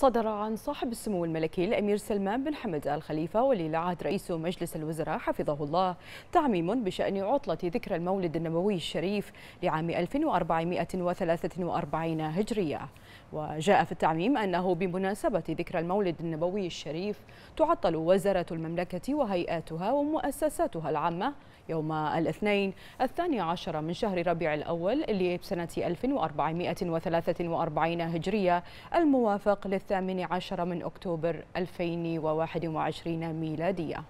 صدر عن صاحب السمو الملكي الأمير سلمان بن حمد آل خليفة ولي العهد رئيس مجلس الوزراء حفظه الله تعميم بشأن عطلة ذكرى المولد النبوي الشريف لعام 1443 هجرية وجاء في التعميم أنه بمناسبة ذكرى المولد النبوي الشريف تعطل وزارة المملكة وهيئاتها ومؤسساتها العامة يوم الاثنين الثاني عشر من شهر ربيع الأول اللي بسنة 1443 هجرية الموافق لل الثامن عشر من أكتوبر 2021 ميلادية